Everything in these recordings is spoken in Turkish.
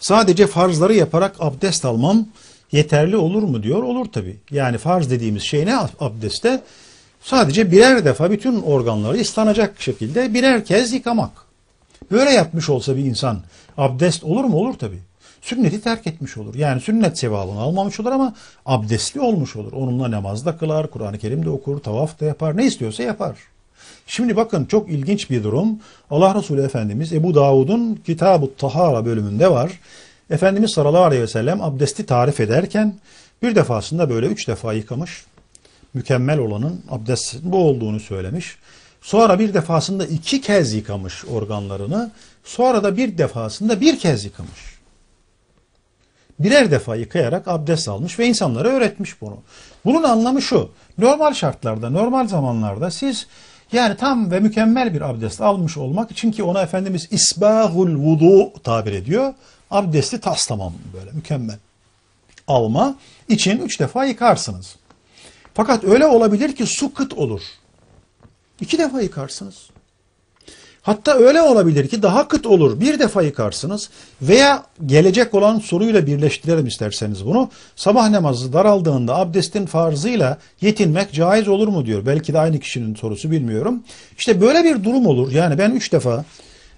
Sadece farzları yaparak abdest almam yeterli olur mu diyor. Olur tabi. Yani farz dediğimiz şey ne abdeste? Sadece birer defa bütün organları ıslanacak şekilde birer kez yıkamak. Böyle yapmış olsa bir insan abdest olur mu? Olur tabi. Sünneti terk etmiş olur. Yani sünnet sevabını almamış olur ama abdestli olmuş olur. Onunla namaz da kılar, Kur'an-ı Kerim de okur, tavaf da yapar, ne istiyorsa yapar. Şimdi bakın çok ilginç bir durum. Allah Resulü Efendimiz Ebu Davud'un Kitab-ı Tahara bölümünde var. Efendimiz sallallahu aleyhi ve sellem abdesti tarif ederken bir defasında böyle üç defa yıkamış. Mükemmel olanın abdest bu olduğunu söylemiş. Sonra bir defasında iki kez yıkamış organlarını. Sonra da bir defasında bir kez yıkamış. Birer defa yıkayarak abdest almış ve insanlara öğretmiş bunu. Bunun anlamı şu. Normal şartlarda, normal zamanlarda siz yani tam ve mükemmel bir abdest almış olmak için ki ona Efendimiz isbahul vudu tabir ediyor. Abdesti tas tamam böyle mükemmel alma için üç defa yıkarsınız. Fakat öyle olabilir ki su kıt olur. İki defa yıkarsınız. Hatta öyle olabilir ki daha kıt olur. Bir defa yıkarsınız veya gelecek olan soruyla birleştirelim isterseniz bunu. Sabah namazı daraldığında abdestin farzıyla yetinmek caiz olur mu diyor. Belki de aynı kişinin sorusu bilmiyorum. İşte böyle bir durum olur. Yani ben üç defa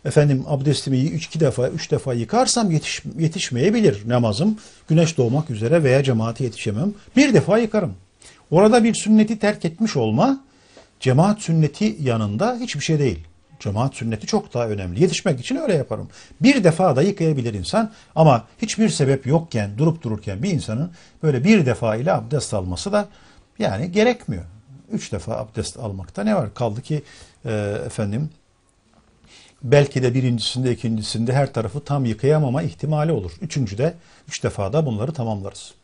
efendim abdestimi üç iki defa, üç defa yıkarsam yetiş, yetişmeyebilir namazım. Güneş doğmak üzere veya cemaati yetişemem. Bir defa yıkarım. Orada bir sünneti terk etmiş olma cemaat sünneti yanında hiçbir şey değil. Cemaat sünneti çok daha önemli. Yetişmek için öyle yaparım. Bir defa da yıkayabilir insan ama hiçbir sebep yokken, durup dururken bir insanın böyle bir defa ile abdest alması da yani gerekmiyor. Üç defa abdest almakta ne var? Kaldı ki e, efendim belki de birincisinde, ikincisinde her tarafı tam yıkayamama ihtimali olur. Üçüncüde, üç defada bunları tamamlarız.